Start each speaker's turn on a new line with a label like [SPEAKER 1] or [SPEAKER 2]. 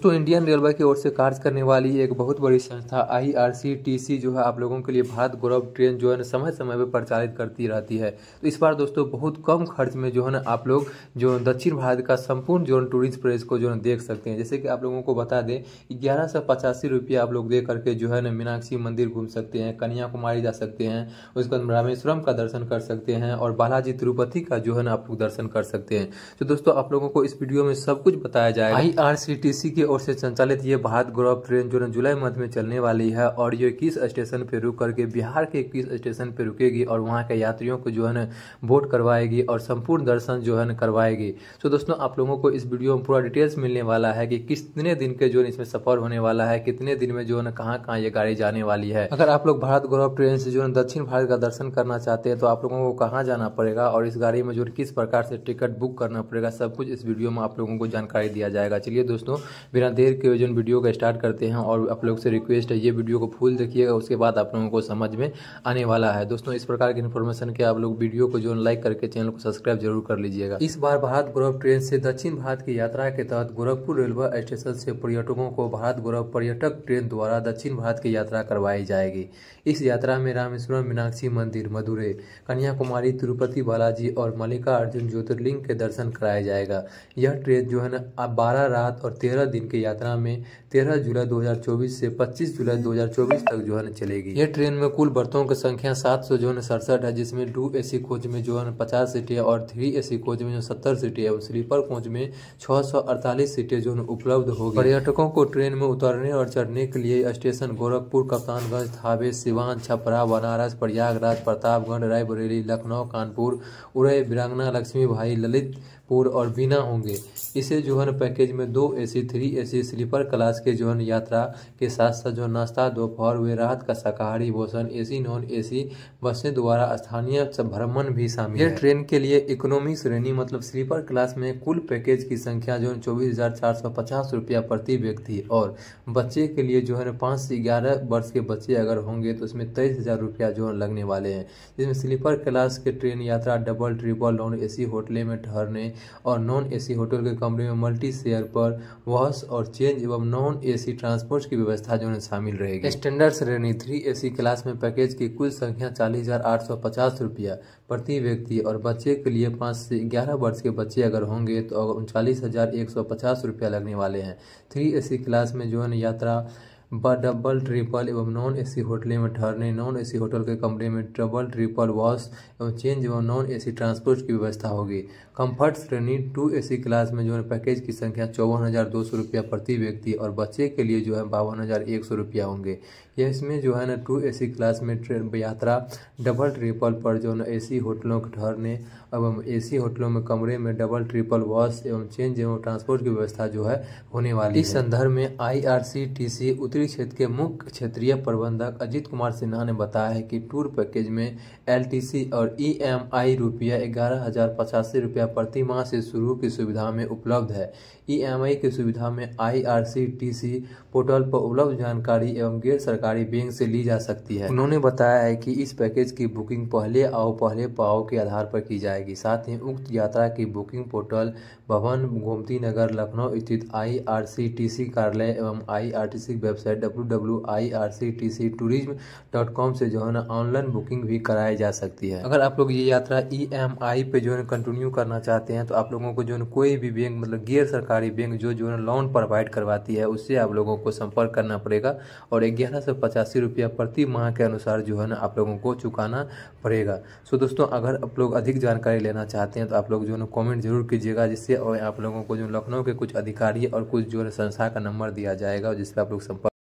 [SPEAKER 1] दोस्तों Indian railway की ओर से कार्य करने वाली एक बहुत बड़ी संस्था आईआरसीटीसी जो है आप लोगों के लिए भारत गौरव ट्रेन जो है ना समय समय पर प्रचारित करती रहती है तो इस बार दोस्तों बहुत कम खर्च में जो है ना आप लोग जो दक्षिण भारत का संपूर्ण जो टूरिस्ट प्लेस को जो है देख सकते हैं जैसे कि आप लोगों को बता दें ग्यारह सौ पचासी रुपया आप लोग दे करके जो है ना मीनाक्षी मंदिर घूम सकते हैं कन्याकुमारी जा सकते हैं उसके बाद रामेश्वरम का दर्शन कर सकते हैं और बालाजी तिरुपति का जो है ना आप लोग दर्शन कर सकते हैं तो दोस्तों आप लोगों को इस वीडियो में सब कुछ बताया जाए आई के ओर से संचालित ये भारत गौरव ट्रेन जो जुलाई मंथ में चलने वाली है और ये किस स्टेशन पे रुक करके बिहार के किस स्टेशन पे रुकेगी और वहाँ के यात्रियों को जो है ना वोट करवाएगी और संपूर्ण दर्शन जो है ना करवाएगी तो दोस्तों आप लोगों को इस वीडियो में पूरा डिटेल्स मिलने वाला है कि कितने दिन के जो है इसमें सफर होने वाला है कितने दिन में जो है ना कहाँ कहाँ ये गाड़ी जाने वाली है अगर आप लोग भारत गौरव ट्रेन से जो है दक्षिण भारत का दर्शन करना चाहते हैं तो आप लोगों को कहाँ जाना पड़ेगा और इस गाड़ी में जो किस प्रकार से टिकट बुक करना पड़ेगा सब कुछ इस वीडियो में आप लोगों को जानकारी दिया जाएगा चलिए दोस्तों बिना देर के जो वीडियो का स्टार्ट करते हैं और आप लोग से रिक्वेस्ट है ये वीडियो को फुल देखिएगा उसके बाद आप लोगों को समझ में आने वाला है दोस्तों इस प्रकार की इन्फॉर्मेशन के आप लोग वीडियो को जो लाइक करके चैनल को सब्सक्राइब जरूर कर लीजिएगा इस बार भारत गौरव ट्रेन से दक्षिण भारत की यात्रा के तहत गोरखपुर रेलवे स्टेशन से पर्यटकों को भारत गौरव पर्यटक ट्रेन द्वारा दक्षिण भारत की यात्रा करवाई जाएगी इस यात्रा में रामेश्वरम मीनाक्षी मंदिर मदुरे कन्याकुमारी तिरुपति बालाजी और मल्लिका अर्जुन ज्योतिर्लिंग के दर्शन कराया जाएगा यह ट्रेन जो है ना बारह रात और तेरह दिन की यात्रा में तेरह जुलाई 2024 से 25 जुलाई 2024 तक जो है ना चलेगी ये ट्रेन में कुल बर्थों की संख्या सात सौ जो है सड़सठ है जिसमें टू ए कोच में जो है पचास सीटें और थ्री ए कोच में जो सत्तर सीटें और स्लीपर कोच में छः सीटें जो उपलब्ध होगी पर्यटकों को ट्रेन में उतरने और चढ़ने के लिए स्टेशन गोरखपुर कप्तानगंज थावे सिवान छपरा बनारस प्रयागराज प्रतापगढ़ रायबरेली लखनऊ कानपुर उड़य बिरंगना लक्ष्मी भाई ललितपुर और बीना होंगे इसे जो है पैकेज में दो A C three AC sleeper class के जो है यात्रा के साथ साथ जो नाश्ता दोपहर हुए रात का शाकाहारी भोजन एसी नॉन एसी बसें द्वारा स्थानीय भ्रमण भी शामिल है ट्रेन के लिए इकोनॉमी श्रेणी मतलब स्लीपर क्लास में कुल पैकेज की संख्या जो है चौबीस रुपया प्रति व्यक्ति और बच्चे के लिए जो है पाँच से ग्यारह वर्ष के बच्चे अगर होंगे तो उसमें तेईस हजार रुपया जो लगने वाले हैं जिसमें स्लीपर क्लास के ट्रेन यात्रा डबल ट्रिपल नॉन एसी होटलें में ठहरने और नॉन एसी होटल के कमरे में मल्टी शेयर पर वॉश और चेंज एवं नॉन एसी ट्रांसपोर्ट की व्यवस्था जो है शामिल रहेगी स्टैंडर्ड श्रेणी थ्री एसी क्लास में पैकेज की कुल संख्या चालीस हजार आठ सौ पचास रुपया प्रति व्यक्ति और बच्चे के लिए पाँच से ग्यारह वर्ष के बच्चे अगर होंगे तो उनचालीस हजार एक सौ पचास रुपया लगने वाले हैं थ्री एसी क्लास में जो है यात्रा डबल ट्रिपल एवं नॉन एसी होटल में ठहरने नॉन एसी होटल के कमरे में डबल ट्रिपल वॉश एवं चेंज एवं नॉन एसी ट्रांसपोर्ट की व्यवस्था होगी कंफर्ट श्रेणी टू एसी क्लास में जो है पैकेज की संख्या चौवन हज़ार दो सौ रुपया प्रति व्यक्ति और बच्चे के लिए जो है बावन हज़ार एक सौ रुपया होंगे यह इसमें जो है ना टू सी क्लास में ट्रेन यात्रा डबल ट्रिपल पर जो है ना सी होटलों के ठहरने एवं सी होटलों में कमरे में डबल ट्रिपल वॉश एवं चेंज एवं ट्रांसपोर्ट की व्यवस्था जो है होने वाली इस संदर्भ में आई उत्तरी उत्तरी क्षेत्र के मुख्य क्षेत्रीय प्रबंधक अजित कुमार सिन्हा ने बताया है कि टूर पैकेज में एलटीसी और ईएमआई रुपया ग्यारह हजार पचासी रुपया प्रति माह से शुरू की सुविधा में उपलब्ध है ईएमआई की सुविधा में आईआरसीटीसी पोर्टल पर उपलब्ध जानकारी एवं गैर सरकारी बैंक से ली जा सकती है उन्होंने बताया है कि इस पैकेज की बुकिंग पहले आओ पहले पाओ के आधार पर की जाएगी साथ ही उक्त यात्रा की बुकिंग पोर्टल भवन गोमती नगर लखनऊ स्थित सी कार्यालय एवं सी वेबसाइट है W W I R C T C tourism dot com से जो है ना ऑनलाइन बुकिंग भी कराई जा सकती है अगर आप लोग ये यात्रा ई एम आई पे जो है कंटिन्यू करना चाहते हैं तो आप लोगों को जो है कोई भी बैंक मतलब गैर सरकारी बैंक जो जो है लोन प्रोवाइड करवाती है उससे आप लोगों को संपर्क करना पड़ेगा और ग्यारह सौ पचासी रुपया प्रति माह के अनुसार जो है ना आप लोगों को चुकाना पड़ेगा सो दोस्तों अगर आप लोग अधिक जानकारी लेना चाहते हैं तो आप लोग जो है कॉमेंट जरूर कीजिएगा जिससे और आप लोगों को जो लखनऊ के कुछ अधिकारी और कुछ जो है संस्था का नंबर दिया जाएगा जिससे आप लोग संपर्क